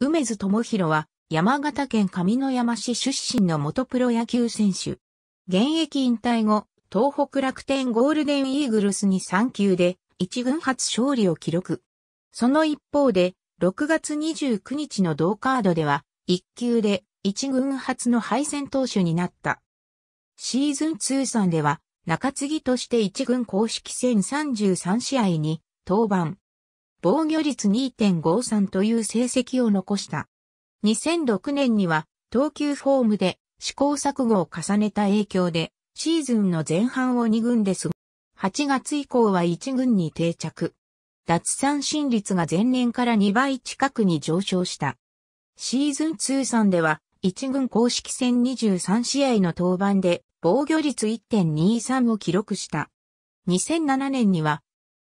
梅津智弘は山形県上野山市出身の元プロ野球選手。現役引退後、東北楽天ゴールデンイーグルスに3球で1軍初勝利を記録。その一方で、6月29日の同カードでは、1球で1軍初の敗戦投手になった。シーズン通算では、中継ぎとして1軍公式戦33試合に登板。防御率2.53という成績を残した。2006年には投球フォームで試行錯誤を重ねた影響でシーズンの前半を2軍です8月以降は1軍に定着。脱三振率が前年から2倍近くに上昇した。シーズン通算では1軍公式戦23試合の登板で防御率1.23を記録した。2007年には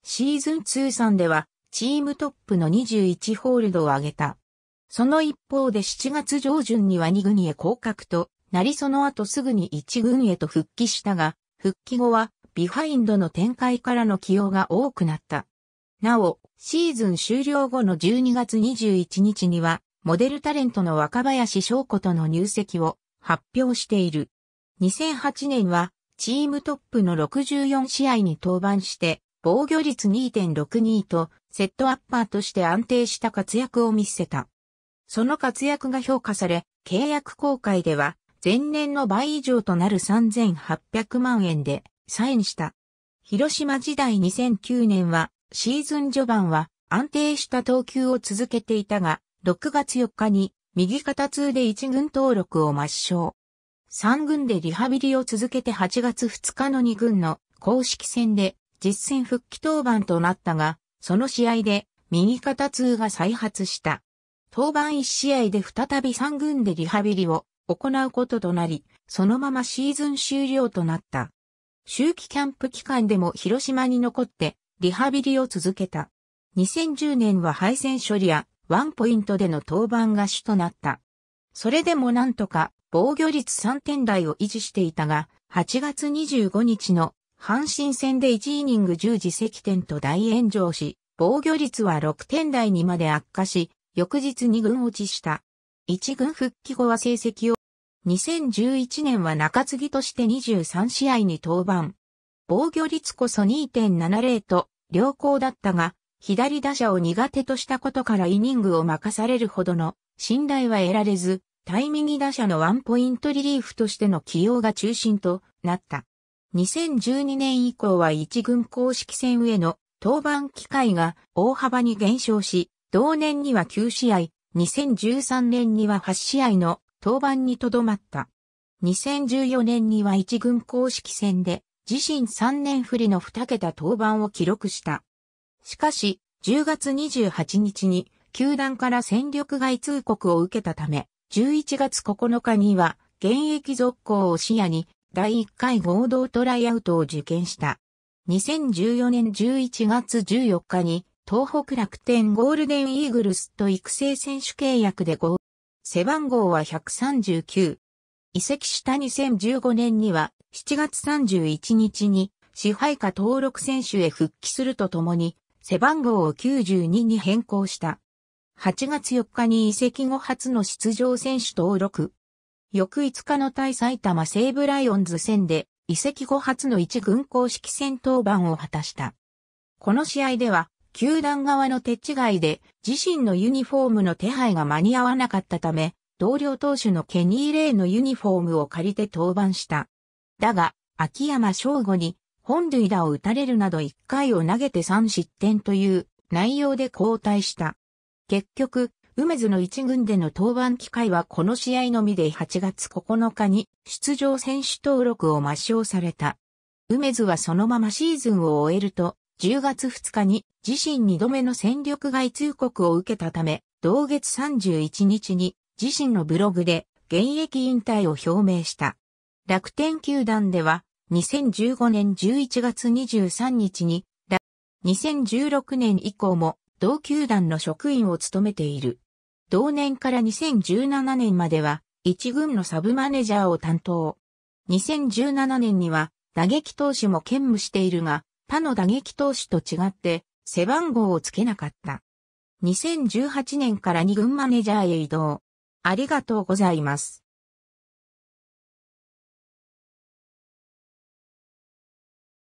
シーズン通算ではチームトップの21ホールドを挙げた。その一方で7月上旬には2軍へ降格となりその後すぐに1軍へと復帰したが、復帰後はビハインドの展開からの起用が多くなった。なお、シーズン終了後の12月21日には、モデルタレントの若林翔子との入籍を発表している。2008年は、チームトップの64試合に登板して、防御率2.62と、セットアッパーとして安定した活躍を見せた。その活躍が評価され、契約公開では、前年の倍以上となる3800万円でサインした。広島時代2009年は、シーズン序盤は安定した投球を続けていたが、6月4日に右肩痛で1軍登録を抹消。3軍でリハビリを続けて8月2日の2軍の公式戦で実戦復帰登板となったが、その試合で右肩痛が再発した。登板1試合で再び3軍でリハビリを行うこととなり、そのままシーズン終了となった。秋季キャンプ期間でも広島に残ってリハビリを続けた。2010年は敗戦処理やワンポイントでの登板が主となった。それでもなんとか防御率3点台を維持していたが、8月25日の阪神戦で1イニング10自責点と大炎上し、防御率は6点台にまで悪化し、翌日2軍落ちした。1軍復帰後は成績を、2011年は中継ぎとして23試合に登板。防御率こそ2.70と良好だったが、左打者を苦手としたことからイニングを任されるほどの信頼は得られず、対右打者のワンポイントリリーフとしての起用が中心となった。2012年以降は一軍公式戦への登板機会が大幅に減少し、同年には9試合、2013年には8試合の登板にとどまった。2014年には一軍公式戦で自身3年振りの2桁登板を記録した。しかし、10月28日に球団から戦力外通告を受けたため、11月9日には現役続行を視野に第1回合同トライアウトを受験した。2014年11月14日に、東北楽天ゴールデンイーグルスと育成選手契約で合、背番号は139。移籍した2015年には、7月31日に、支配下登録選手へ復帰するとともに、背番号を92に変更した。8月4日に移籍後初の出場選手登録。翌5日の対埼玉西武ライオンズ戦で、移籍後初の一軍公式戦登板を果たした。この試合では、球団側の手違いで、自身のユニフォームの手配が間に合わなかったため、同僚投手のケニー・レイのユニフォームを借りて登板した。だが、秋山翔吾に、本塁打を打たれるなど1回を投げて3失点という内容で交代した。結局、梅津の一軍での登板機会はこの試合のみで8月9日に出場選手登録を抹消された。梅津はそのままシーズンを終えると、10月2日に自身2度目の戦力外通告を受けたため、同月31日に自身のブログで現役引退を表明した。楽天球団では2015年11月23日に、2016年以降も同球団の職員を務めている。同年から2017年までは、一軍のサブマネジャーを担当。2017年には、打撃投手も兼務しているが、他の打撃投手と違って、背番号をつけなかった。2018年から2軍マネジャーへ移動。ありがとうございます。